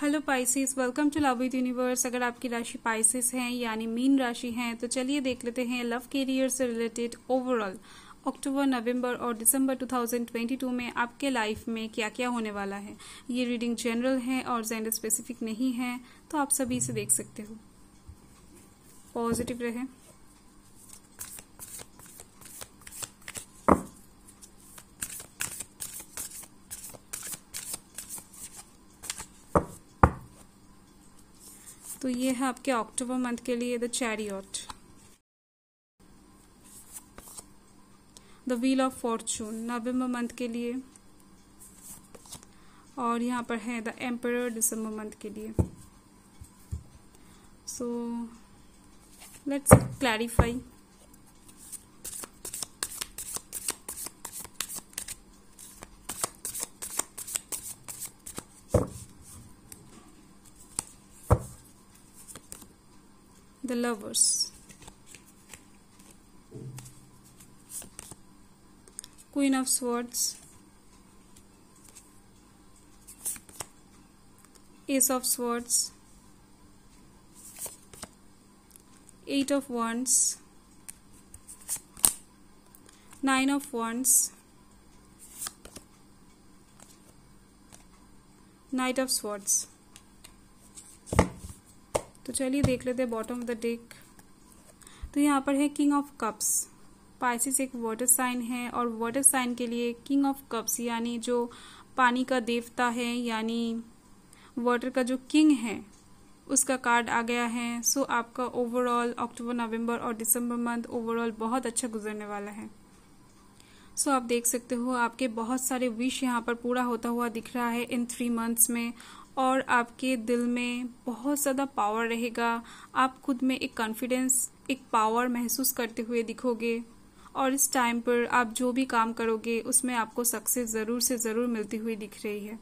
Hello Pisces welcome to love with universe अगर आपकी राशि पाइसिस है यानी मीन राशि है तो चलिए देख लेते हैं लव कैरियर से रिलेटेड ओवरऑल अक्टूबर नवंबर और दिसंबर 2022 में आपके लाइफ में क्या क्या होने वाला है ये रीडिंग जनरल है और जेंडर स्पेसिफिक नहीं है तो आप सभी इसे देख सकते हो पॉजिटिव रहे तो ये है आपके अक्टूबर मंथ के लिए the chariot the wheel of fortune November month के लिए और यहाँ पर है द एम्पर दिसंबर मंथ के लिए so let's clarify the lovers queen of swords ace of swords eight of wands nine of wands knight of swords चलिए देख लेते हैं बॉटम ऑफ द डेक तो यहाँ पर है किंग ऑफ कप्स पाइसिस एक वाटर साइन है और वाटर साइन के लिए किंग ऑफ कप्स यानी जो पानी का देवता है यानी वाटर का जो किंग है उसका कार्ड आ गया है सो so, आपका ओवरऑल अक्टूबर नवंबर और दिसंबर मंथ ओवरऑल बहुत अच्छा गुजरने वाला है सो so, आप देख सकते हो आपके बहुत सारे विश यहाँ पर पूरा होता हुआ दिख रहा है इन थ्री मंथ्स में और आपके दिल में बहुत ज़्यादा पावर रहेगा आप खुद में एक कॉन्फिडेंस एक पावर महसूस करते हुए दिखोगे और इस टाइम पर आप जो भी काम करोगे उसमें आपको सक्सेस ज़रूर से ज़रूर मिलती हुई दिख रही है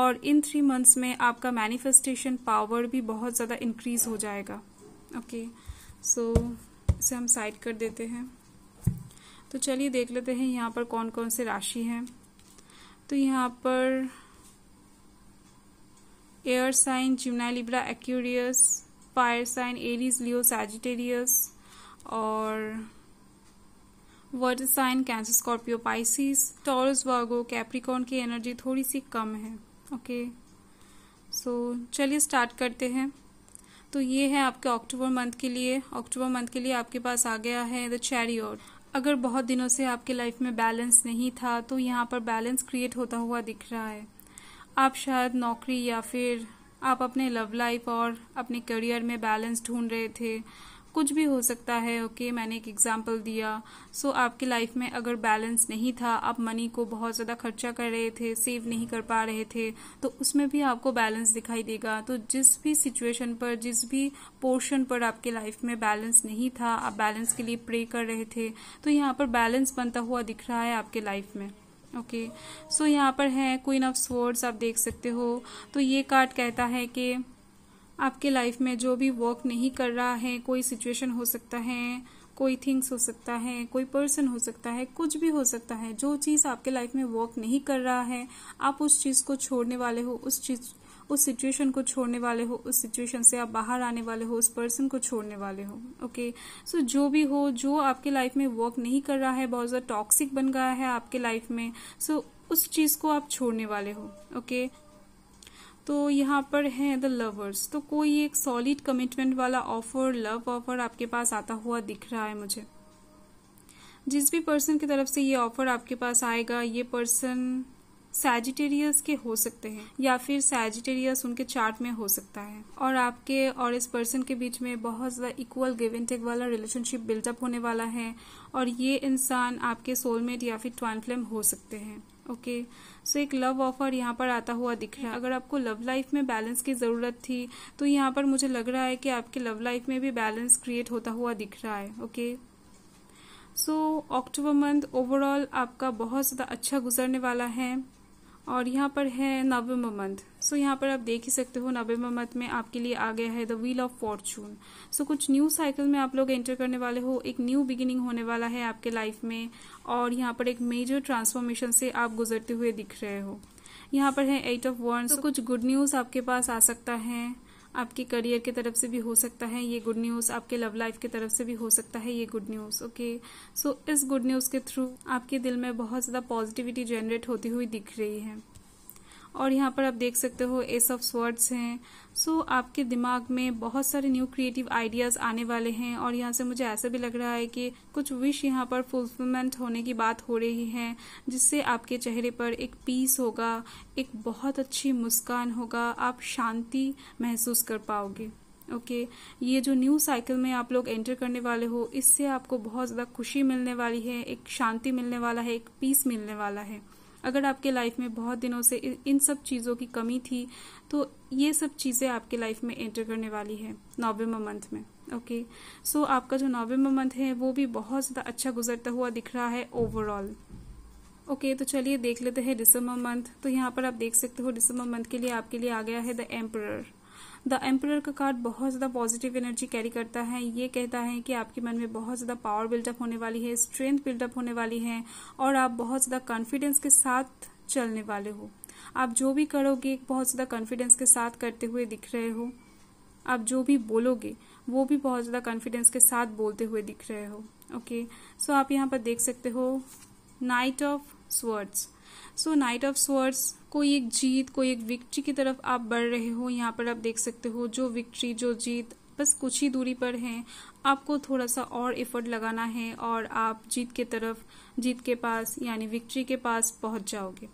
और इन थ्री मंथ्स में आपका मैनिफेस्टेशन पावर भी बहुत ज़्यादा इंक्रीज़ हो जाएगा ओके सो इसे हम साइड कर देते हैं तो चलिए देख लेते हैं यहाँ पर कौन कौन से राशि हैं तो यहाँ पर air sign Gemini Libra Aquarius fire sign Aries Leo Sagittarius और water sign Cancer Scorpio Pisces Taurus Virgo Capricorn की एनर्जी थोड़ी सी कम है ओके सो चलिए स्टार्ट करते हैं तो ये है आपके अक्टूबर मंथ के लिए अक्टूबर मंथ के लिए आपके पास आ गया है द चैरियोट अगर बहुत दिनों से आपके लाइफ में बैलेंस नहीं था तो यहाँ पर बैलेंस क्रिएट होता हुआ दिख रहा है आप शायद नौकरी या फिर आप अपने लव लाइफ और अपने करियर में बैलेंस ढूंढ रहे थे कुछ भी हो सकता है ओके okay, मैंने एक एग्जाम्पल दिया सो so, आपकी लाइफ में अगर बैलेंस नहीं था आप मनी को बहुत ज़्यादा खर्चा कर रहे थे सेव नहीं कर पा रहे थे तो उसमें भी आपको बैलेंस दिखाई देगा तो जिस भी सिचुएशन पर जिस भी पोर्शन पर आपके लाइफ में बैलेंस नहीं था आप बैलेंस के लिए प्रे कर रहे थे तो यहाँ पर बैलेंस बनता हुआ दिख रहा है आपके लाइफ में ओके सो यहाँ पर है क्वीन ऑफ स्वर्ड्स आप देख सकते हो तो ये कार्ड कहता है कि आपके लाइफ में जो भी वर्क नहीं कर रहा है कोई सिचुएशन हो सकता है कोई थिंग्स हो सकता है कोई पर्सन हो सकता है कुछ भी हो सकता है जो चीज़ आपके लाइफ में वर्क नहीं कर रहा है आप उस चीज़ को छोड़ने वाले हो उस चीज़ उस सिचुएशन को छोड़ने वाले हो उस सिचुएशन से आप बाहर आने वाले हो उस पर्सन को छोड़ने वाले हो ओके okay? सो so, जो भी हो जो आपके लाइफ में वर्क नहीं कर रहा है बहुत ज़्यादा टॉक्सिक बन गया है आपके लाइफ में सो so, उस चीज़ को आप छोड़ने वाले हो ओके okay? तो यहाँ पर है द लवर्स तो कोई एक सॉलिड कमिटमेंट वाला ऑफर लव ऑफर आपके पास आता हुआ दिख रहा है मुझे जिस भी पर्सन की तरफ से ये ऑफर आपके पास आएगा ये पर्सन सैजिटेरियस के हो सकते हैं या फिर सैजिटेरियस उनके चार्ट में हो सकता है और आपके और इस पर्सन के बीच में बहुत ज़्यादा इक्वल गिव एंड टेक वाला रिलेशनशिप बिल्डअप होने वाला है और ये इंसान आपके सोलमेट या फिर ट्वान फ्लेम हो सकते हैं ओके okay. सो so, एक लव ऑफर यहाँ पर आता हुआ दिख रहा है अगर आपको लव लाइफ में बैलेंस की ज़रूरत थी तो यहाँ पर मुझे लग रहा है कि आपके लव लाइफ में भी बैलेंस क्रिएट होता हुआ दिख रहा है okay so October month overall आपका बहुत ज़्यादा अच्छा गुजरने वाला है और यहाँ पर है नवम्बर मंथ सो यहाँ पर आप देख ही सकते हो नवम्बर मंथ में आपके लिए आ गया है the wheel of fortune so कुछ न्यू साइकिल में आप लोग एंटर करने वाले हो एक न्यू बिगिनिंग होने वाला है आपके लाइफ में और यहाँ पर एक मेजर ट्रांसफॉर्मेशन से आप गुजरते हुए दिख रहे हो यहाँ पर है एट ऑफ वर्न सो कुछ गुड न्यूज आपके पास आ सकता है आपके करियर की तरफ से भी हो सकता है ये गुड न्यूज़ आपके लव लाइफ की तरफ से भी हो सकता है ये गुड न्यूज़ ओके सो इस गुड न्यूज़ के थ्रू आपके दिल में बहुत ज़्यादा पॉजिटिविटी जनरेट होती हुई दिख रही है और यहाँ पर आप देख सकते हो एस ऑफ स्वर्ड्स हैं सो so, आपके दिमाग में बहुत सारे न्यू क्रिएटिव आइडियाज़ आने वाले हैं और यहाँ से मुझे ऐसा भी लग रहा है कि कुछ विश यहाँ पर फुलफिलमेंट होने की बात हो रही है जिससे आपके चेहरे पर एक पीस होगा एक बहुत अच्छी मुस्कान होगा आप शांति महसूस कर पाओगे ओके okay, ये जो न्यू साइकिल में आप लोग एंटर करने वाले हो इससे आपको बहुत ज़्यादा खुशी मिलने वाली है एक शांति मिलने वाला है एक पीस मिलने वाला है अगर आपके लाइफ में बहुत दिनों से इन सब चीज़ों की कमी थी तो ये सब चीज़ें आपके लाइफ में एंटर करने वाली है नवम्बर मंथ में ओके सो आपका जो नवम्बर मंथ है वो भी बहुत ज़्यादा अच्छा गुजरता हुआ दिख रहा है ओवरऑल ओके okay, तो चलिए देख लेते हैं दिसंबर मंथ तो यहाँ पर आप देख सकते हो दिसंबर मंथ के लिए आपके लिए आ गया है द एम्पर द एम्प्रर का कार्ड बहुत ज़्यादा पॉजिटिव एनर्जी कैरी करता है ये कहता है कि आपके मन में बहुत ज़्यादा पावर बिल्डअप होने वाली है स्ट्रेंथ बिल्डअप होने वाली है और आप बहुत ज़्यादा कॉन्फिडेंस के साथ चलने वाले हो आप जो भी करोगे बहुत ज़्यादा कॉन्फिडेंस के साथ करते हुए दिख रहे हो आप जो भी बोलोगे वो भी बहुत ज़्यादा कॉन्फिडेंस के साथ बोलते हुए दिख रहे हो ओके okay? सो so आप यहाँ पर देख सकते हो knight of swords so knight of swords कोई एक जीत कोई एक विक्ट्री की तरफ आप बढ़ रहे हो यहाँ पर आप देख सकते हो जो विक्ट्री जो जीत बस कुछ ही दूरी पर है आपको थोड़ा सा और एफर्ट लगाना है और आप जीत के तरफ जीत के पास यानी विक्ट्री के पास पहुंच जाओगे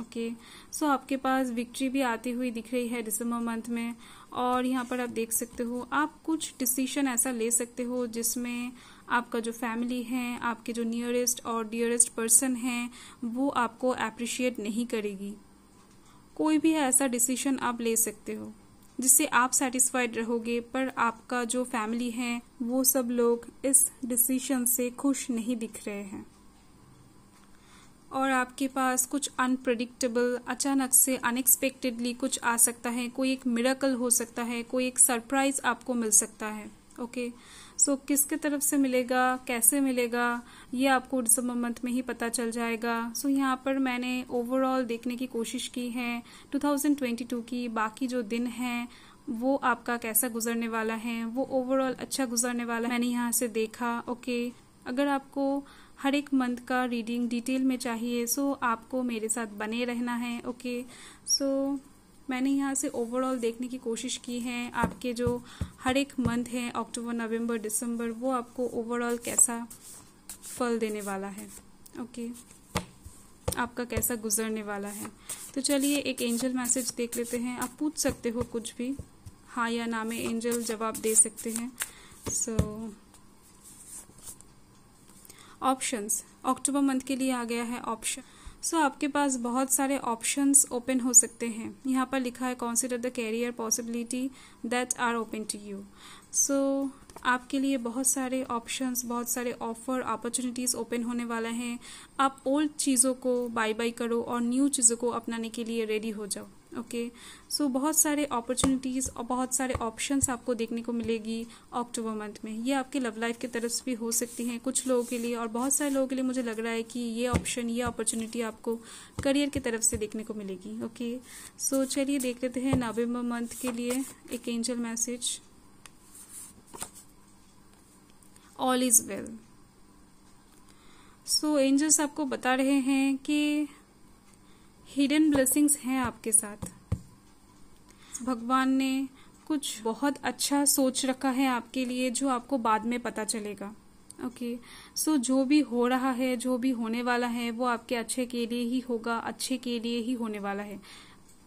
ओके okay. सो so, आपके पास विक्ट्री भी आती हुई दिख रही है दिसंबर मंथ में और यहाँ पर आप देख सकते हो आप कुछ डिसीशन ऐसा ले सकते हो जिसमें आपका जो फैमिली है आपके जो नियरेस्ट और डियरेस्ट पर्सन हैं वो आपको अप्रिशिएट नहीं करेगी कोई भी ऐसा डिसीशन आप ले सकते हो जिससे आप सेटिस्फाइड रहोगे पर आपका जो फैमिली है वो सब लोग इस डिसीशन से खुश नहीं दिख रहे हैं आपके पास कुछ अनप्रडिक्टेबल अचानक से अनएक्सपेक्टेडली कुछ आ सकता है कोई एक मिराकल हो सकता है कोई एक सरप्राइज आपको मिल सकता है ओके सो so, किसके तरफ से मिलेगा कैसे मिलेगा ये आपको दिसंबर मंथ में ही पता चल जाएगा सो so, यहाँ पर मैंने ओवरऑल देखने की कोशिश की है 2022 की बाकी जो दिन है वो आपका कैसा गुजरने वाला है वो ओवरऑल अच्छा गुजरने वाला मैंने यहाँ से देखा ओके okay. अगर आपको हर एक मंथ का रीडिंग डिटेल में चाहिए सो so, आपको मेरे साथ बने रहना है ओके okay? सो so, मैंने यहाँ से ओवरऑल देखने की कोशिश की है आपके जो हर एक मंथ है अक्टूबर नवंबर दिसंबर वो आपको ओवरऑल कैसा फल देने वाला है ओके okay. आपका कैसा गुजरने वाला है तो चलिए एक एंजल मैसेज देख लेते हैं आप पूछ सकते हो कुछ भी हाँ या ना में एंजल जवाब दे सकते हैं so so, options October month के लिए आ गया है ऑप्शन सो so, आपके पास बहुत सारे ऑप्शंस ओपन हो सकते हैं यहाँ पर लिखा है consider the career possibility that are open to you so आपके लिए बहुत सारे ऑप्शंस बहुत सारे ऑफर अपॉर्चुनिटीज़ ओपन होने वाला है आप ओल्ड चीज़ों को बाय बाय करो और न्यू चीज़ों को अपनाने के लिए रेडी हो जाओ ओके सो बहुत सारे अपॉर्चुनिटीज़ और बहुत सारे ऑप्शंस आपको देखने को मिलेगी अक्टूबर मंथ में ये आपके लव लाइफ की तरफ से भी हो सकती हैं कुछ लोगों के लिए और बहुत सारे लोगों के लिए मुझे लग रहा है कि ये ऑप्शन ये अपॉर्चुनिटी आपको करियर की तरफ से देखने को मिलेगी ओके सो चलिए देख लेते हैं नवम्बर मंथ के लिए एक angel message all is well so angels आपको बता रहे हैं कि हिडन ब्लेसिंग्स हैं आपके साथ भगवान ने कुछ बहुत अच्छा सोच रखा है आपके लिए जो आपको बाद में पता चलेगा ओके okay. सो so, जो भी हो रहा है जो भी होने वाला है वो आपके अच्छे के लिए ही होगा अच्छे के लिए ही होने वाला है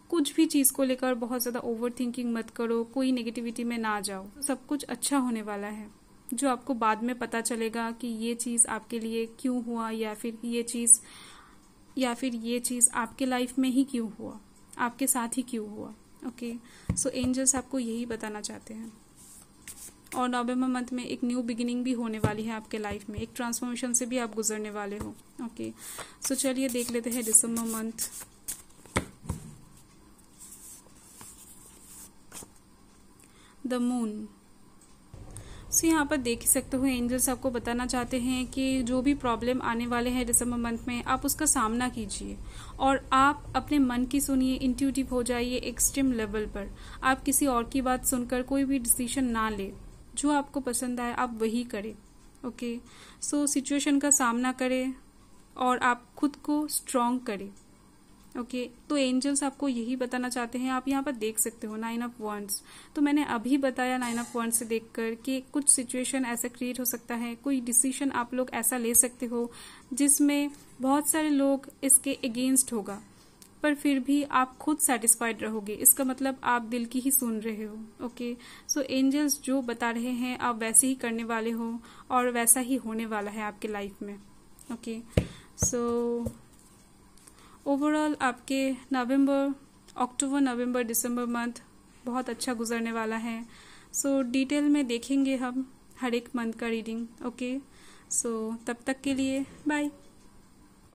कुछ भी चीज़ को लेकर बहुत ज़्यादा ओवर थिंकिंग मत करो कोई नेगेटिविटी में ना जाओ सब कुछ अच्छा होने वाला है जो आपको बाद में पता चलेगा कि ये चीज़ आपके लिए क्यों हुआ या फिर ये चीज़ या फिर ये चीज़ आपके लाइफ में ही क्यों हुआ आपके साथ ही क्यों हुआ ओके सो एंजल्स आपको यही बताना चाहते हैं और नवंबर मंथ में एक न्यू बिगिनिंग भी होने वाली है आपके लाइफ में एक ट्रांसफॉर्मेशन से भी आप गुजरने वाले हो ओके सो चलिए देख लेते हैं December month the moon so so, यहाँ पर देख सकते हो एंजल्स आपको बताना चाहते हैं कि जो भी प्रॉब्लम आने वाले हैं दिसंबर मंथ में आप उसका सामना कीजिए और आप अपने मन की सुनिए इंट्यूटिव हो जाइए एक्सट्रीम लेवल पर आप किसी और की बात सुनकर कोई भी डिसीजन ना ले जो आपको पसंद आए आप वही करें ओके सो सिचुएशन का सामना करें और आप खुद को स्ट्रांग करें ओके okay, तो एंजल्स आपको यही बताना चाहते हैं आप यहाँ पर देख सकते हो नाइन ऑफ वॉन्ट्स तो मैंने अभी बताया नाइन ऑफ वॉन्ट्स से देखकर कि कुछ सिचुएशन ऐसा क्रिएट हो सकता है कोई डिसीजन आप लोग ऐसा ले सकते हो जिसमें बहुत सारे लोग इसके अगेंस्ट होगा पर फिर भी आप खुद सेटिस्फाइड रहोगे इसका मतलब आप दिल की ही सुन रहे हो ओके सो एंजल्स जो बता रहे हैं आप वैसे ही करने वाले हो और वैसा ही होने वाला है आपके लाइफ में ओके सो so, ओवरऑल आपके नवंबर अक्टूबर नवंबर दिसंबर मंथ बहुत अच्छा गुजरने वाला है सो so, डिटेल में देखेंगे हम हर एक मंथ का रीडिंग ओके सो तब तक के लिए बाय